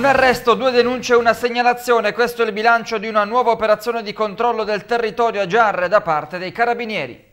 Un arresto, due denunce e una segnalazione, questo è il bilancio di una nuova operazione di controllo del territorio a Giarre da parte dei carabinieri.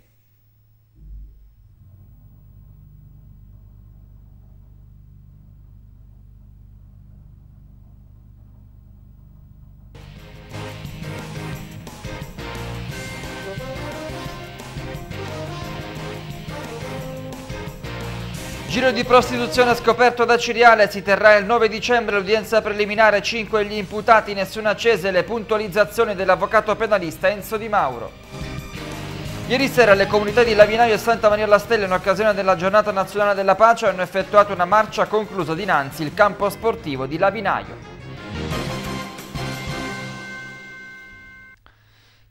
Giro di prostituzione scoperto da Ciriale si terrà il 9 dicembre l'udienza preliminare 5 gli imputati, nessuna accese le puntualizzazioni dell'avvocato penalista Enzo Di Mauro. Ieri sera le comunità di Lavinaio e Santa Maria La Stella in occasione della giornata nazionale della pace hanno effettuato una marcia conclusa dinanzi il campo sportivo di Lavinaio.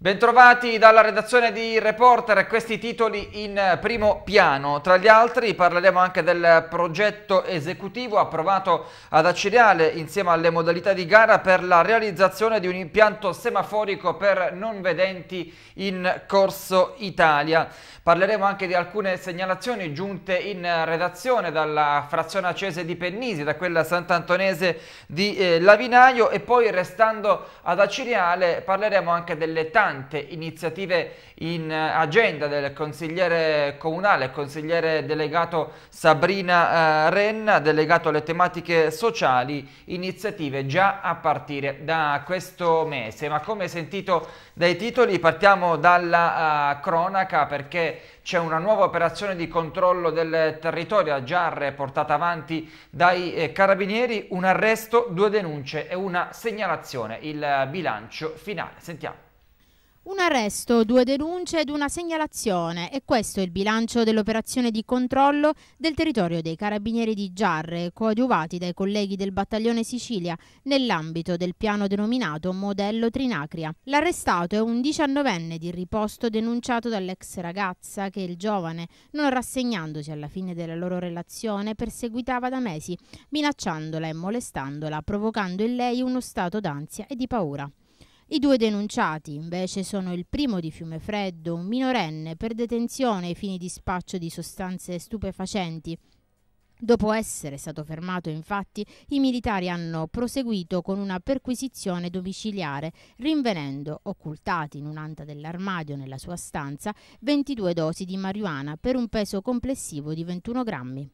Bentrovati dalla redazione di Reporter, questi titoli in primo piano. Tra gli altri parleremo anche del progetto esecutivo approvato ad Acireale insieme alle modalità di gara per la realizzazione di un impianto semaforico per non vedenti in corso Italia. Parleremo anche di alcune segnalazioni giunte in redazione dalla frazione acese di Pennisi, da quella santantonese di eh, Lavinaio e poi restando ad Acireale parleremo anche delle tante tante iniziative in agenda del consigliere comunale, consigliere delegato Sabrina eh, Renna, delegato alle tematiche sociali, iniziative già a partire da questo mese. Ma come sentito dai titoli partiamo dalla uh, cronaca perché c'è una nuova operazione di controllo del territorio a Giarre portata avanti dai eh, carabinieri, un arresto, due denunce e una segnalazione, il eh, bilancio finale. Sentiamo. Un arresto, due denunce ed una segnalazione e questo è il bilancio dell'operazione di controllo del territorio dei carabinieri di Giarre, coadiuvati dai colleghi del battaglione Sicilia nell'ambito del piano denominato Modello Trinacria. L'arrestato è un diciannovenne di riposto denunciato dall'ex ragazza che il giovane, non rassegnandosi alla fine della loro relazione, perseguitava da mesi, minacciandola e molestandola, provocando in lei uno stato d'ansia e di paura. I due denunciati invece sono il primo di Fiumefreddo, un minorenne per detenzione ai fini di spaccio di sostanze stupefacenti. Dopo essere stato fermato, infatti, i militari hanno proseguito con una perquisizione domiciliare, rinvenendo, occultati in un'anta dell'armadio nella sua stanza, 22 dosi di marijuana per un peso complessivo di 21 grammi.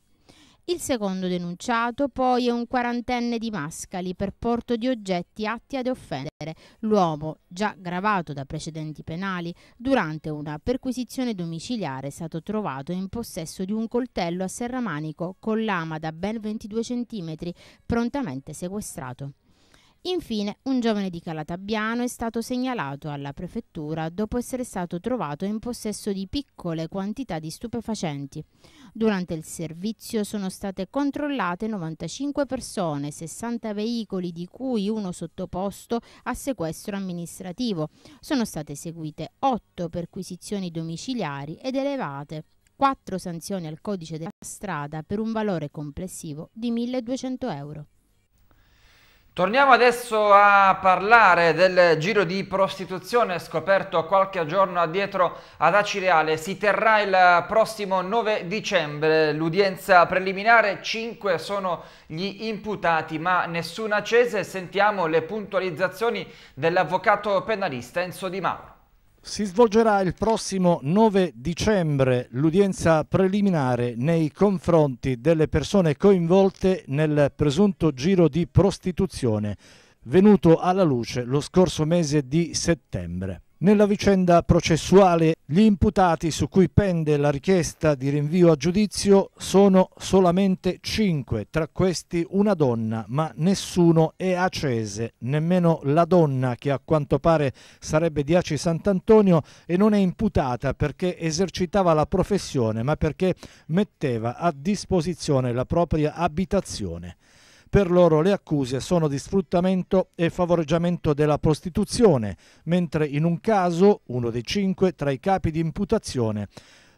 Il secondo denunciato poi è un quarantenne di Mascali per porto di oggetti atti ad offendere l'uomo, già gravato da precedenti penali, durante una perquisizione domiciliare è stato trovato in possesso di un coltello a serramanico con lama da ben 22 cm prontamente sequestrato. Infine, un giovane di Calatabbiano è stato segnalato alla prefettura dopo essere stato trovato in possesso di piccole quantità di stupefacenti. Durante il servizio sono state controllate 95 persone, 60 veicoli di cui uno sottoposto a sequestro amministrativo. Sono state eseguite 8 perquisizioni domiciliari ed elevate 4 sanzioni al codice della strada per un valore complessivo di 1200 euro. Torniamo adesso a parlare del giro di prostituzione scoperto qualche giorno addietro ad Acireale. Si terrà il prossimo 9 dicembre l'udienza preliminare, 5 sono gli imputati ma nessuna cese. Sentiamo le puntualizzazioni dell'avvocato penalista Enzo Di Mauro. Si svolgerà il prossimo 9 dicembre l'udienza preliminare nei confronti delle persone coinvolte nel presunto giro di prostituzione venuto alla luce lo scorso mese di settembre. Nella vicenda processuale gli imputati su cui pende la richiesta di rinvio a giudizio sono solamente cinque, tra questi una donna, ma nessuno è acese, nemmeno la donna che a quanto pare sarebbe di Aci Sant'Antonio e non è imputata perché esercitava la professione, ma perché metteva a disposizione la propria abitazione. Per loro le accuse sono di sfruttamento e favoreggiamento della prostituzione, mentre in un caso, uno dei cinque, tra i capi di imputazione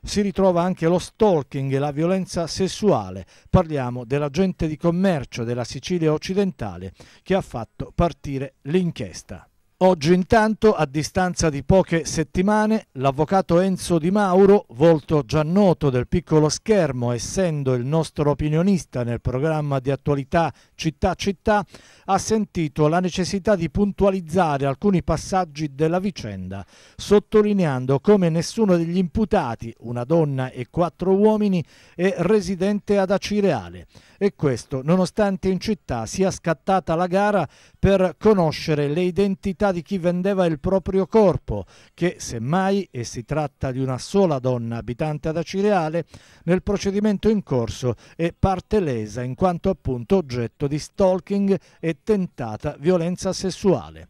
si ritrova anche lo stalking e la violenza sessuale. Parliamo dell'agente di commercio della Sicilia occidentale che ha fatto partire l'inchiesta. Oggi intanto, a distanza di poche settimane, l'avvocato Enzo Di Mauro, volto già noto del piccolo schermo, essendo il nostro opinionista nel programma di attualità Città-Città, ha sentito la necessità di puntualizzare alcuni passaggi della vicenda, sottolineando come nessuno degli imputati, una donna e quattro uomini, è residente ad Acireale e questo nonostante in città sia scattata la gara per conoscere le identità di chi vendeva il proprio corpo, che semmai, e si tratta di una sola donna abitante ad Acireale, nel procedimento in corso è parte lesa in quanto appunto oggetto di stalking e tentata violenza sessuale.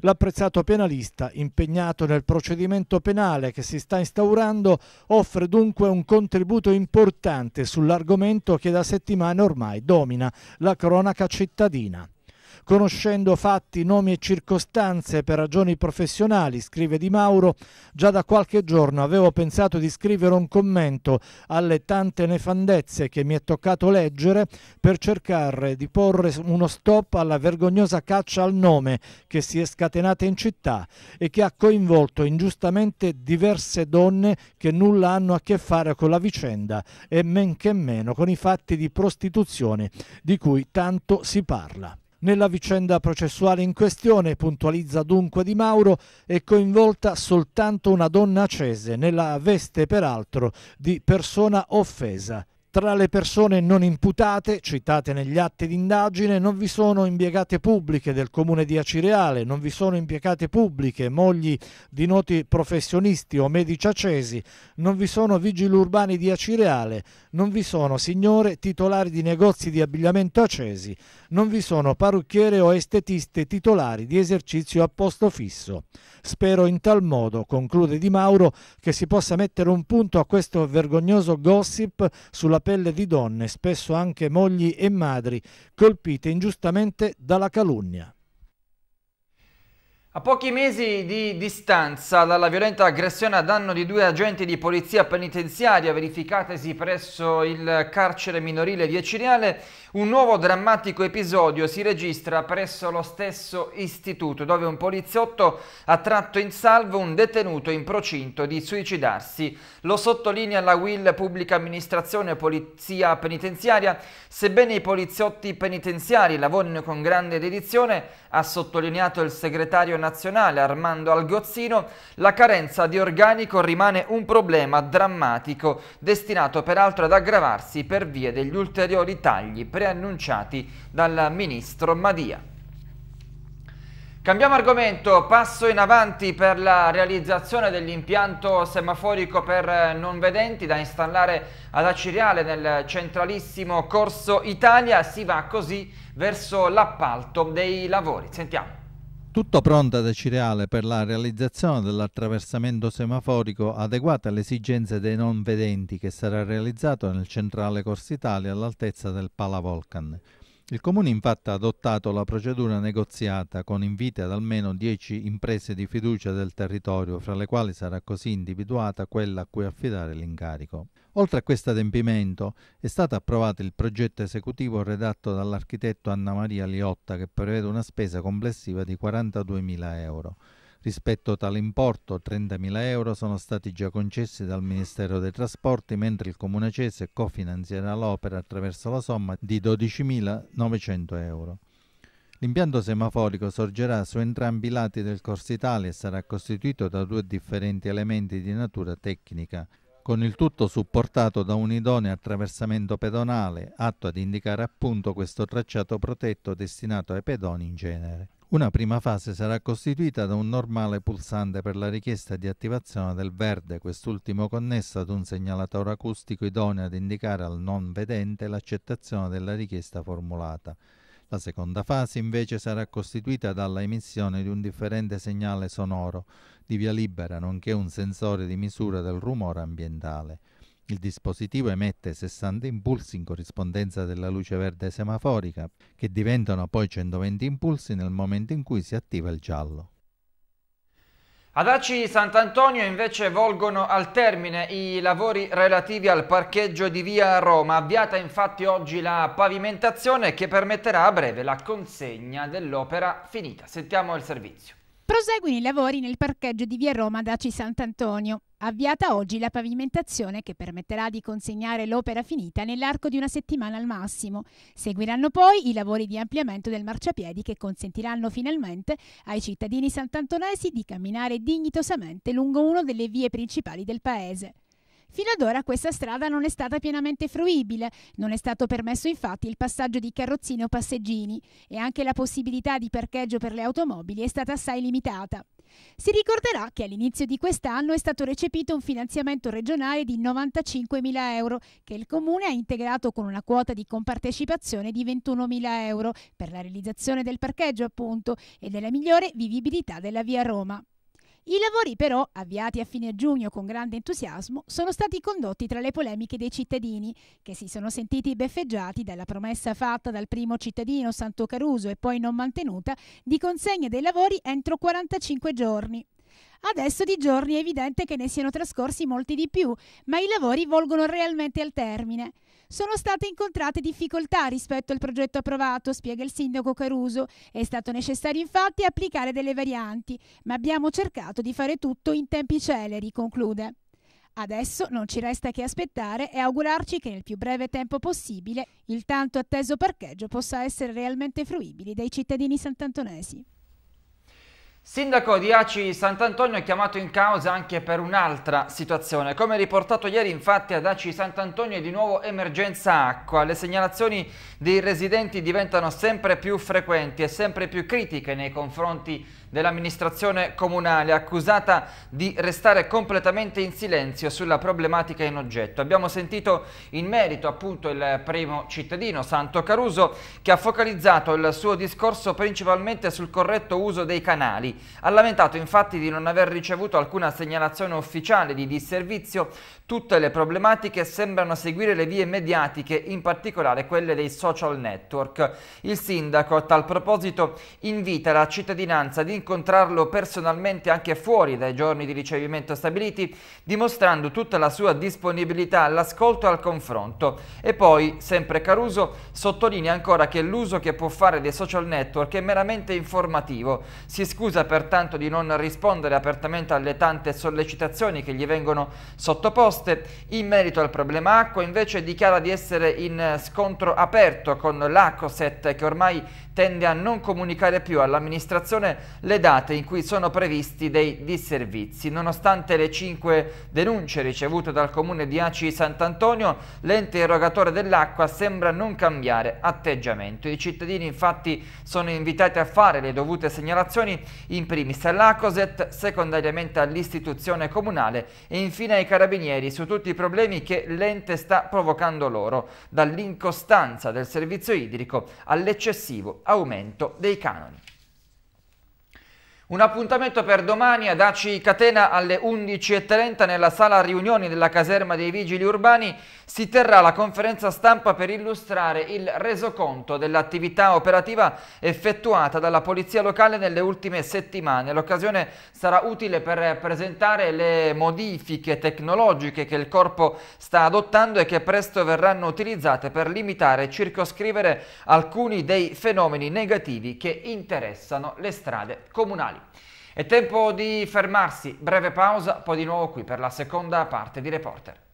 L'apprezzato penalista, impegnato nel procedimento penale che si sta instaurando, offre dunque un contributo importante sull'argomento che da settimane ormai domina la cronaca cittadina conoscendo fatti, nomi e circostanze per ragioni professionali, scrive Di Mauro, già da qualche giorno avevo pensato di scrivere un commento alle tante nefandezze che mi è toccato leggere per cercare di porre uno stop alla vergognosa caccia al nome che si è scatenata in città e che ha coinvolto ingiustamente diverse donne che nulla hanno a che fare con la vicenda e men che meno con i fatti di prostituzione di cui tanto si parla. Nella vicenda processuale in questione, puntualizza dunque Di Mauro, è coinvolta soltanto una donna accese, nella veste peraltro di persona offesa. Tra le persone non imputate, citate negli atti d'indagine, non vi sono impiegate pubbliche del comune di Acireale, non vi sono impiegate pubbliche, mogli di noti professionisti o medici accesi, non vi sono vigili urbani di Acireale, non vi sono signore titolari di negozi di abbigliamento accesi, non vi sono parrucchiere o estetiste titolari di esercizio a posto fisso. Spero in tal modo, conclude Di Mauro, che si possa mettere un punto a questo vergognoso gossip sulla pelle di donne, spesso anche mogli e madri, colpite ingiustamente dalla calunnia. A pochi mesi di distanza dalla violenta aggressione a danno di due agenti di polizia penitenziaria verificatesi presso il carcere minorile di Eciriale, un nuovo drammatico episodio si registra presso lo stesso istituto, dove un poliziotto ha tratto in salvo un detenuto in procinto di suicidarsi. Lo sottolinea la Will Pubblica Amministrazione Polizia Penitenziaria, sebbene i poliziotti penitenziari lavorino con grande dedizione, ha sottolineato il segretario nazionale Armando Algozzino, la carenza di organico rimane un problema drammatico, destinato peraltro ad aggravarsi per via degli ulteriori tagli preannunciati dal ministro Madia. Cambiamo argomento, passo in avanti per la realizzazione dell'impianto semaforico per non vedenti da installare ad Acireale nel centralissimo Corso Italia. Si va così verso l'appalto dei lavori. Sentiamo. Tutto pronto ad Acireale per la realizzazione dell'attraversamento semaforico adeguato alle esigenze dei non vedenti che sarà realizzato nel centrale Corso Italia all'altezza del Pala Volcan. Il Comune infatti ha adottato la procedura negoziata con inviti ad almeno 10 imprese di fiducia del territorio, fra le quali sarà così individuata quella a cui affidare l'incarico. Oltre a questo adempimento è stato approvato il progetto esecutivo redatto dall'architetto Anna Maria Liotta che prevede una spesa complessiva di 42.000 euro. Rispetto a tale importo, 30.000 euro sono stati già concessi dal Ministero dei Trasporti, mentre il Comune Cese cofinanzierà l'opera attraverso la somma di 12.900 euro. L'impianto semaforico sorgerà su entrambi i lati del Corso Italia e sarà costituito da due differenti elementi di natura tecnica, con il tutto supportato da un idoneo attraversamento pedonale, atto ad indicare appunto questo tracciato protetto destinato ai pedoni in genere. Una prima fase sarà costituita da un normale pulsante per la richiesta di attivazione del verde, quest'ultimo connesso ad un segnalatore acustico idoneo ad indicare al non vedente l'accettazione della richiesta formulata. La seconda fase invece sarà costituita dalla emissione di un differente segnale sonoro di via libera, nonché un sensore di misura del rumore ambientale. Il dispositivo emette 60 impulsi in corrispondenza della luce verde semaforica, che diventano poi 120 impulsi nel momento in cui si attiva il giallo. Ad Aci Sant'Antonio invece volgono al termine i lavori relativi al parcheggio di via Roma, avviata infatti oggi la pavimentazione che permetterà a breve la consegna dell'opera finita. Sentiamo il servizio. Proseguono i lavori nel parcheggio di via Roma ad Aci Sant'Antonio. Avviata oggi la pavimentazione che permetterà di consegnare l'opera finita nell'arco di una settimana al massimo. Seguiranno poi i lavori di ampliamento del marciapiedi che consentiranno finalmente ai cittadini santantonesi di camminare dignitosamente lungo una delle vie principali del paese. Fino ad ora questa strada non è stata pienamente fruibile, non è stato permesso infatti il passaggio di carrozzine o passeggini e anche la possibilità di parcheggio per le automobili è stata assai limitata. Si ricorderà che all'inizio di quest'anno è stato recepito un finanziamento regionale di 95.000 euro che il Comune ha integrato con una quota di compartecipazione di 21.000 euro per la realizzazione del parcheggio appunto e della migliore vivibilità della via Roma. I lavori però, avviati a fine giugno con grande entusiasmo, sono stati condotti tra le polemiche dei cittadini, che si sono sentiti beffeggiati dalla promessa fatta dal primo cittadino Santo Caruso e poi non mantenuta di consegna dei lavori entro 45 giorni. Adesso di giorni è evidente che ne siano trascorsi molti di più, ma i lavori volgono realmente al termine. Sono state incontrate difficoltà rispetto al progetto approvato, spiega il sindaco Caruso. È stato necessario infatti applicare delle varianti, ma abbiamo cercato di fare tutto in tempi celeri, conclude. Adesso non ci resta che aspettare e augurarci che nel più breve tempo possibile il tanto atteso parcheggio possa essere realmente fruibile dai cittadini santantonesi. Sindaco di Aci Sant'Antonio è chiamato in causa anche per un'altra situazione. Come riportato ieri infatti ad Aci Sant'Antonio è di nuovo emergenza acqua. Le segnalazioni dei residenti diventano sempre più frequenti e sempre più critiche nei confronti dell'amministrazione comunale, accusata di restare completamente in silenzio sulla problematica in oggetto. Abbiamo sentito in merito appunto il primo cittadino, Santo Caruso, che ha focalizzato il suo discorso principalmente sul corretto uso dei canali. Ha lamentato infatti di non aver ricevuto alcuna segnalazione ufficiale di disservizio Tutte le problematiche sembrano seguire le vie mediatiche, in particolare quelle dei social network. Il sindaco a tal proposito invita la cittadinanza ad incontrarlo personalmente anche fuori dai giorni di ricevimento stabiliti, dimostrando tutta la sua disponibilità all'ascolto e al confronto. E poi, sempre Caruso, sottolinea ancora che l'uso che può fare dei social network è meramente informativo. Si scusa pertanto di non rispondere apertamente alle tante sollecitazioni che gli vengono sottoposte risposte in merito al problema acqua, invece dichiara di essere in eh, scontro aperto con l'Acoset che ormai tende a non comunicare più all'amministrazione le date in cui sono previsti dei disservizi. Nonostante le cinque denunce ricevute dal comune di Aci Sant'Antonio, l'ente erogatore dell'acqua sembra non cambiare atteggiamento. I cittadini infatti sono invitati a fare le dovute segnalazioni in primis all'Acoset, secondariamente all'istituzione comunale e infine ai carabinieri su tutti i problemi che l'ente sta provocando loro, dall'incostanza del servizio idrico all'eccessivo aumento dei canoni. Un appuntamento per domani ad ACI Catena alle 11.30 nella sala riunioni della caserma dei Vigili Urbani si terrà la conferenza stampa per illustrare il resoconto dell'attività operativa effettuata dalla Polizia Locale nelle ultime settimane. L'occasione sarà utile per presentare le modifiche tecnologiche che il Corpo sta adottando e che presto verranno utilizzate per limitare e circoscrivere alcuni dei fenomeni negativi che interessano le strade comunali digitali. È tempo di fermarsi, breve pausa, poi di nuovo qui per la seconda parte di Reporter.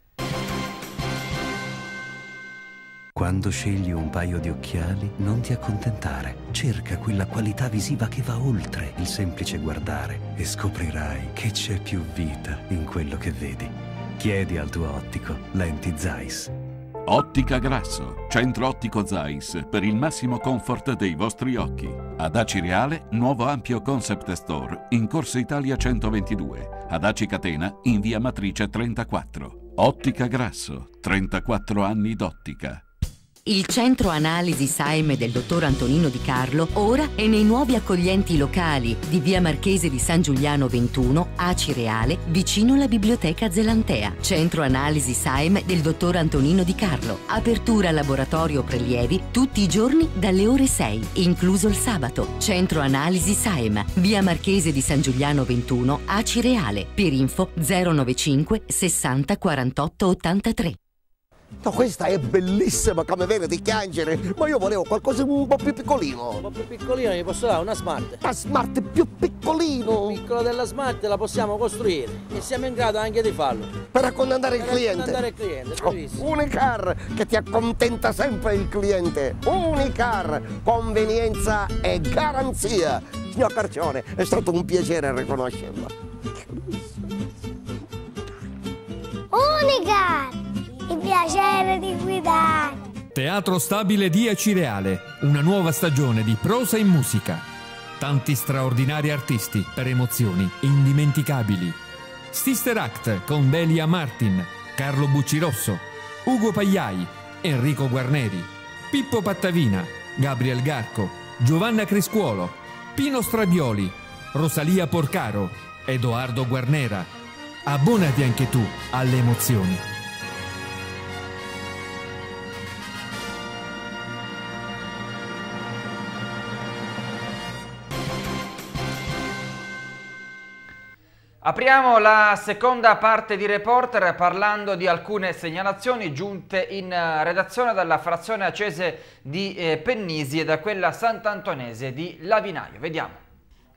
Quando scegli un paio di occhiali, non ti accontentare. Cerca quella qualità visiva che va oltre il semplice guardare e scoprirai che c'è più vita in quello che vedi. Chiedi al tuo ottico lenti Zeiss. Ottica Grasso, centro ottico Zeiss per il massimo comfort dei vostri occhi. Ad Aci Reale, nuovo ampio concept store in Corso Italia 122. Ad Aci Catena, in via Matrice 34. Ottica Grasso, 34 anni d'ottica. Il centro analisi Saime del dottor Antonino Di Carlo ora è nei nuovi accoglienti locali di via Marchese di San Giuliano 21, Acireale, vicino la biblioteca Zelantea. Centro analisi Saime del dottor Antonino Di Carlo. Apertura laboratorio prelievi tutti i giorni dalle ore 6, incluso il sabato. Centro analisi Saime, via Marchese di San Giuliano 21, Acireale. Per info 095 60 48 83. No, questa è bellissima come vede di piangere, ma io volevo qualcosa un po' più piccolino. Un po' più piccolino gli posso dare una smart. La smart più piccolino. Più piccola della smart la possiamo costruire e siamo in grado anche di farlo. Per accontentare il cliente. Per accontentare il cliente, bravissimo. Unicar che ti accontenta sempre il cliente. Unicar, convenienza e garanzia. Signor Carcione, è stato un piacere riconoscerla. Unicar! il piacere di guidare. Teatro Stabile di Acireale, una nuova stagione di prosa e musica. Tanti straordinari artisti per emozioni indimenticabili. Sister Act con Delia Martin, Carlo Buccirosso, Ugo Pagliai, Enrico Guarneri, Pippo Pattavina, Gabriel Garco, Giovanna Criscuolo, Pino Stradioli, Rosalia Porcaro, Edoardo Guarnera. Abbonati anche tu alle emozioni. Apriamo la seconda parte di Reporter parlando di alcune segnalazioni giunte in eh, redazione dalla frazione accese di eh, Pennisi e da quella santantonese di Lavinaio. Vediamo.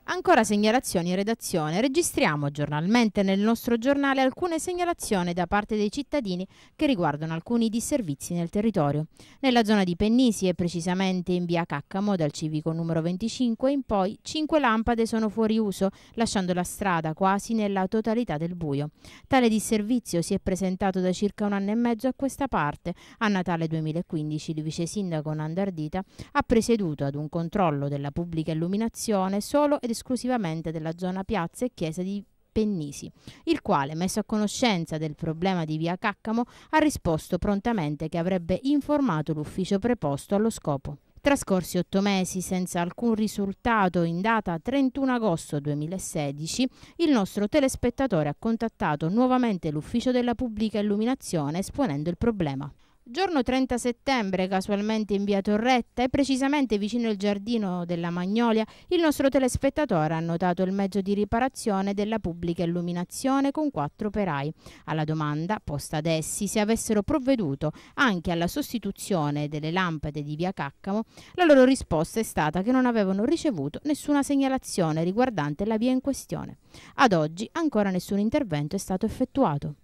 Ancora segnalazioni in redazione. Registriamo giornalmente nel nostro giornale alcune segnalazioni da parte dei cittadini che riguardano alcuni disservizi nel territorio. Nella zona di Pennisi e precisamente in via Caccamo dal civico numero 25 in poi cinque lampade sono fuori uso, lasciando la strada quasi nella totalità del buio. Tale disservizio si è presentato da circa un anno e mezzo a questa parte. A Natale 2015 il vice sindaco Nandardita ha presieduto ad un controllo della pubblica illuminazione solo ed esclusivamente della zona piazza e chiesa di Pennisi, il quale, messo a conoscenza del problema di via Caccamo, ha risposto prontamente che avrebbe informato l'ufficio preposto allo scopo. Trascorsi otto mesi senza alcun risultato, in data 31 agosto 2016, il nostro telespettatore ha contattato nuovamente l'ufficio della pubblica illuminazione esponendo il problema. Giorno 30 settembre, casualmente in via Torretta e precisamente vicino il giardino della Magnolia, il nostro telespettatore ha notato il mezzo di riparazione della pubblica illuminazione con quattro operai. Alla domanda posta ad essi se avessero provveduto anche alla sostituzione delle lampade di via Caccamo, la loro risposta è stata che non avevano ricevuto nessuna segnalazione riguardante la via in questione. Ad oggi ancora nessun intervento è stato effettuato.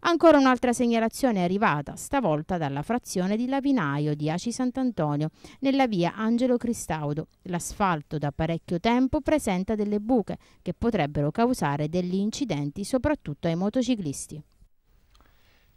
Ancora un'altra segnalazione è arrivata, stavolta dalla frazione di Lavinaio di Aci Sant'Antonio, nella via Angelo Cristaudo. L'asfalto da parecchio tempo presenta delle buche che potrebbero causare degli incidenti soprattutto ai motociclisti.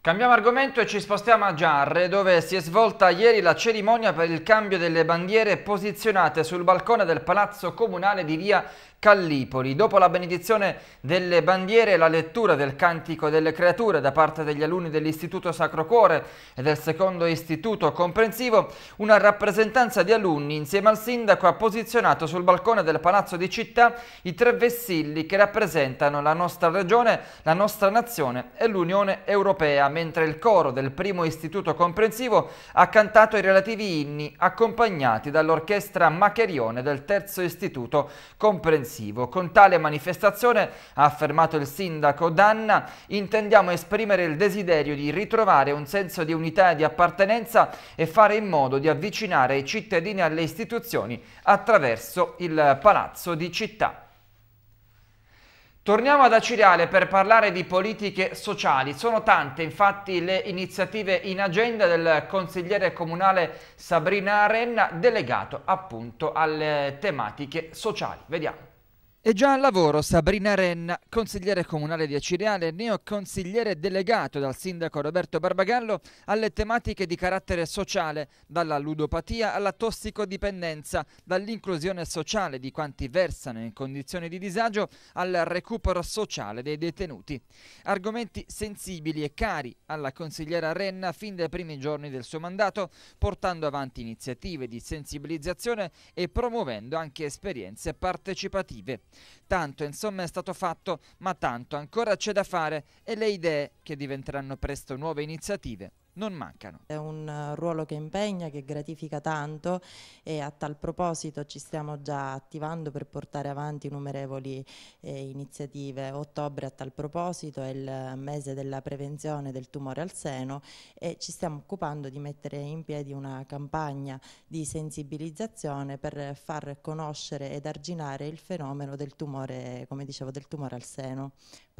Cambiamo argomento e ci spostiamo a Giarre, dove si è svolta ieri la cerimonia per il cambio delle bandiere posizionate sul balcone del Palazzo Comunale di Via Callipoli. Dopo la benedizione delle bandiere e la lettura del Cantico delle Creature da parte degli alunni dell'Istituto Sacro Cuore e del secondo istituto comprensivo, una rappresentanza di alunni insieme al sindaco ha posizionato sul balcone del Palazzo di Città i tre vessilli che rappresentano la nostra regione, la nostra nazione e l'Unione Europea, mentre il coro del primo istituto comprensivo ha cantato i relativi inni accompagnati dall'orchestra Macherione del terzo istituto comprensivo complessivo. Con tale manifestazione, ha affermato il sindaco Danna, intendiamo esprimere il desiderio di ritrovare un senso di unità e di appartenenza e fare in modo di avvicinare i cittadini alle istituzioni attraverso il Palazzo di Città. Torniamo ad Acireale per parlare di politiche sociali. Sono tante infatti le iniziative in agenda del consigliere comunale Sabrina Arenna, delegato appunto alle tematiche sociali. Vediamo. È già al lavoro Sabrina Renna, consigliere comunale di Acireale, neoconsigliere delegato dal sindaco Roberto Barbagallo alle tematiche di carattere sociale, dalla ludopatia alla tossicodipendenza, dall'inclusione sociale di quanti versano in condizioni di disagio al recupero sociale dei detenuti. Argomenti sensibili e cari alla consigliera Renna fin dai primi giorni del suo mandato, portando avanti iniziative di sensibilizzazione e promuovendo anche esperienze partecipative. Tanto insomma è stato fatto, ma tanto ancora c'è da fare e le idee, che diventeranno presto nuove iniziative, non mancano. È un eh, ruolo che impegna, che gratifica tanto e a tal proposito ci stiamo già attivando per portare avanti innumerevoli eh, iniziative. Ottobre a tal proposito è il mese della prevenzione del tumore al seno e ci stiamo occupando di mettere in piedi una campagna di sensibilizzazione per far conoscere ed arginare il fenomeno del tumore, come dicevo, del tumore al seno.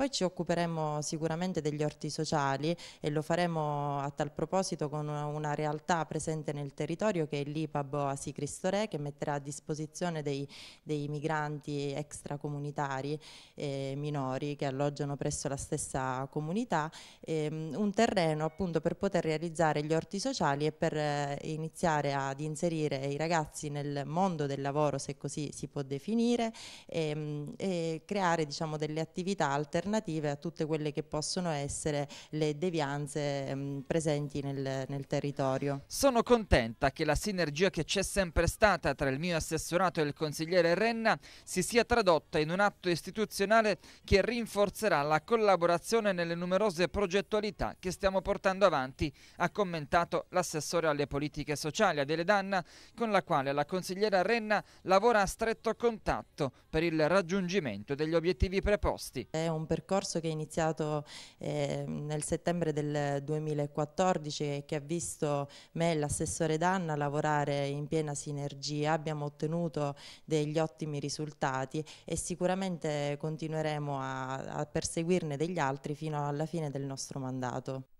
Poi ci occuperemo sicuramente degli orti sociali e lo faremo a tal proposito con una, realtà presente nel territorio che è l'IPAB Oasi Cristo Re che metterà a disposizione dei, dei migranti extracomunitari eh, minori che alloggiano presso la stessa comunità ehm, un terreno appunto per poter realizzare gli orti sociali e per eh, iniziare ad inserire i ragazzi nel mondo del lavoro se così si può definire ehm, e creare diciamo delle attività alternative alternative a tutte quelle che possono essere le devianze mh, ehm, presenti nel, nel territorio. Sono contenta che la sinergia che c'è sempre stata tra il mio assessorato e il consigliere Renna si sia tradotta in un atto istituzionale che rinforzerà la collaborazione nelle numerose progettualità che stiamo portando avanti, ha commentato l'assessore alle politiche sociali Adele Danna, con la quale la consigliera Renna lavora a stretto contatto per il raggiungimento degli obiettivi preposti. È un percorso che è iniziato eh, nel settembre del 2014 e che ha visto me e l'assessore Danna lavorare in piena sinergia, abbiamo ottenuto degli ottimi risultati e sicuramente continueremo a, a perseguirne degli altri fino alla fine del nostro mandato.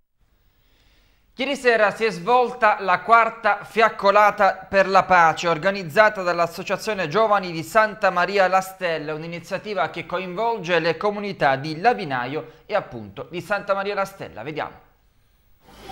Ieri sera si è svolta la quarta fiaccolata per la pace organizzata dall'Associazione Giovani di Santa Maria La Stella, un'iniziativa che coinvolge le comunità di Lavinaio e appunto di Santa Maria La Stella. Vediamo.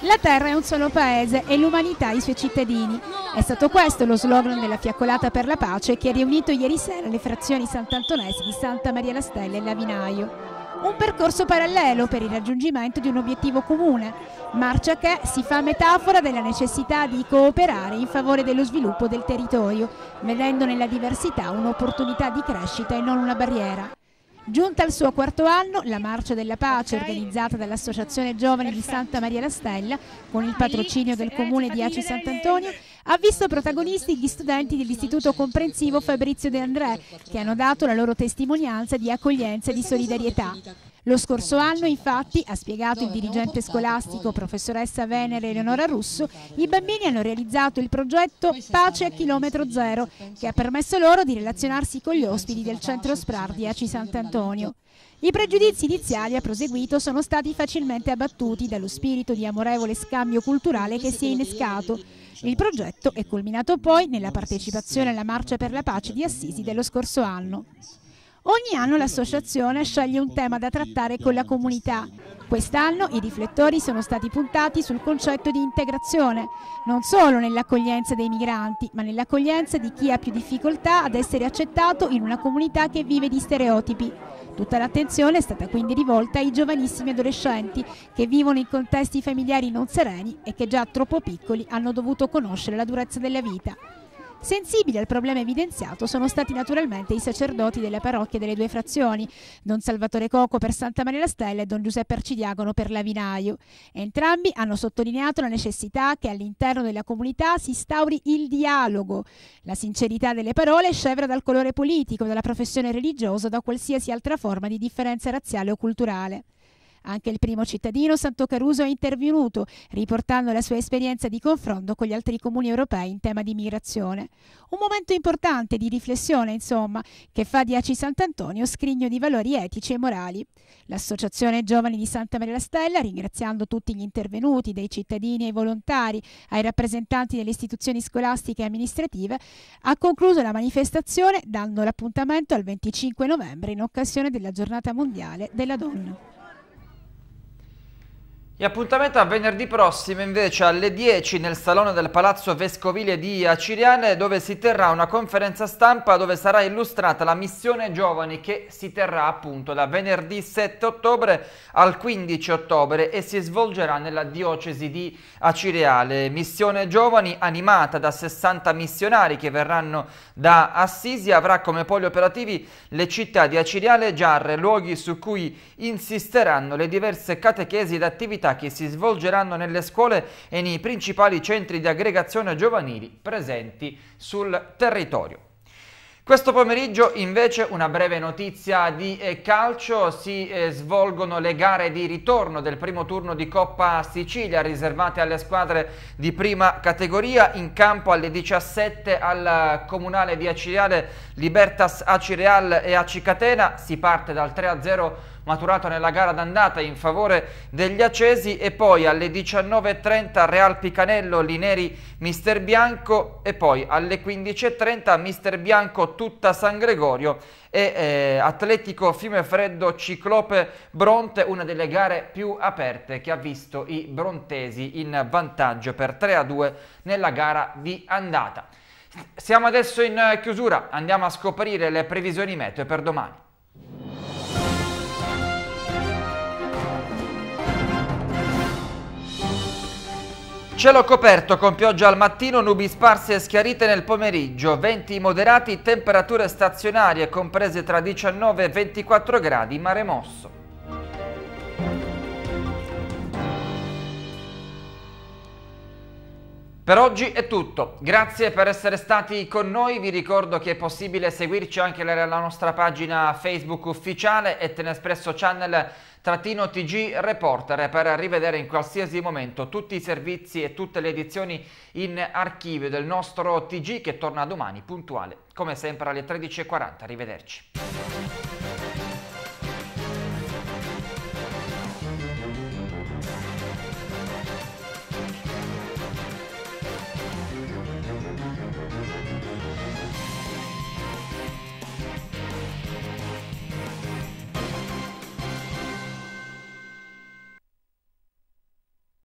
La terra è un solo paese e l'umanità i suoi cittadini. È stato questo lo slogan della fiaccolata per la pace che ha riunito ieri sera le frazioni sant'antonesi di Santa Maria la Stella e Lavinaio un percorso parallelo per il raggiungimento di un obiettivo comune, marcia che si fa metafora della necessità di cooperare in favore dello sviluppo del territorio, vedendo nella diversità un'opportunità di crescita e non una barriera. Giunta al suo quarto anno, la Marcia della Pace, organizzata dall'Associazione Giovani di Santa Maria la Stella, con il patrocinio del comune di Aci Sant'Antonio, ha visto protagonisti gli studenti dell'Istituto Comprensivo Fabrizio De André, che hanno dato la loro testimonianza di accoglienza e di solidarietà. Lo scorso anno, infatti, ha spiegato il dirigente scolastico professoressa Venere Eleonora Russo, i bambini hanno realizzato il progetto Pace a chilometro zero, che ha permesso loro di relazionarsi con gli ospiti del centro SPRAR di Aci Sant'Antonio. I pregiudizi iniziali, ha proseguito, sono stati facilmente abbattuti dallo spirito di amorevole scambio culturale che si è innescato. Il progetto è culminato poi nella partecipazione alla Marcia per la Pace di Assisi dello scorso anno. Ogni anno l'associazione sceglie un tema da trattare con la comunità. Quest'anno i riflettori sono stati puntati sul concetto di integrazione, non solo nell'accoglienza dei migranti, ma nell'accoglienza di chi ha più difficoltà ad essere accettato in una comunità che vive di stereotipi. Tutta l'attenzione è stata quindi rivolta ai giovanissimi adolescenti che vivono in contesti familiari non sereni e che già troppo piccoli hanno dovuto conoscere la durezza della vita. Sensibili al problema evidenziato sono stati naturalmente i sacerdoti delle parrocchie delle due frazioni, Don Salvatore Coco per Santa Maria la Stella e Don Giuseppe Arcidiagono per Lavinaio. Entrambi hanno sottolineato la necessità che all'interno della comunità si instauri il dialogo. La sincerità delle parole è scevra dal colore politico, dalla professione religiosa o da qualsiasi altra forma di differenza razziale o culturale. Anche il primo cittadino, Santo Caruso, è intervenuto, riportando la sua esperienza di confronto con gli altri comuni europei in tema di migrazione. Un momento importante di riflessione, insomma, che fa di Aci Sant'Antonio scrigno di valori etici e morali. L'Associazione Giovani di Santa Maria la Stella, ringraziando tutti gli intervenuti, dai cittadini ai volontari, ai rappresentanti delle istituzioni scolastiche e amministrative, ha concluso la manifestazione dando l'appuntamento al 25 novembre in occasione della giornata mondiale della donna. Gli appuntamenti a venerdì prossimo invece alle 10 nel Salone del Palazzo Vescovile di Aciriane dove si terrà una conferenza stampa dove sarà illustrata la missione giovani che si terrà appunto da venerdì 7 ottobre al 15 ottobre e si svolgerà nella diocesi di Acireale. Missione giovani animata da 60 missionari che verranno da Assisi avrà come poli operativi le città di Acireale e Giarre, luoghi su cui insisteranno le diverse catechesi ed attività attività che si svolgeranno nelle scuole e nei principali centri di aggregazione giovanili presenti sul territorio. Questo pomeriggio invece una breve notizia di eh, calcio, si eh, svolgono le gare di ritorno del primo turno di Coppa Sicilia riservate alle squadre di prima categoria, in campo alle 17 al Comunale di Acireale Libertas Acireal e Acicatena, si parte dal 3-0 maturato nella gara d'andata in favore degli accesi e poi alle 19.30 Real Picanello, Lineri, Mister Bianco e poi alle 15.30 Mister Bianco, tutta San Gregorio e eh, Atletico Fiume Freddo Ciclope Bronte, una delle gare più aperte che ha visto i brontesi in vantaggio per 3 a 2 nella gara di andata. Siamo adesso in chiusura, andiamo a scoprire le previsioni meteo per domani. Cielo coperto con pioggia al mattino, nubi sparse e schiarite nel pomeriggio, venti moderati, temperature stazionarie comprese tra 19 e 24 gradi, mare mosso. Per oggi è tutto, grazie per essere stati con noi, vi ricordo che è possibile seguirci anche nella nostra pagina Facebook ufficiale Etnespresso Channel trattino TG Reporter per rivedere in qualsiasi momento tutti i servizi e tutte le edizioni in archivio del nostro TG che torna domani puntuale come sempre alle 13.40, arrivederci.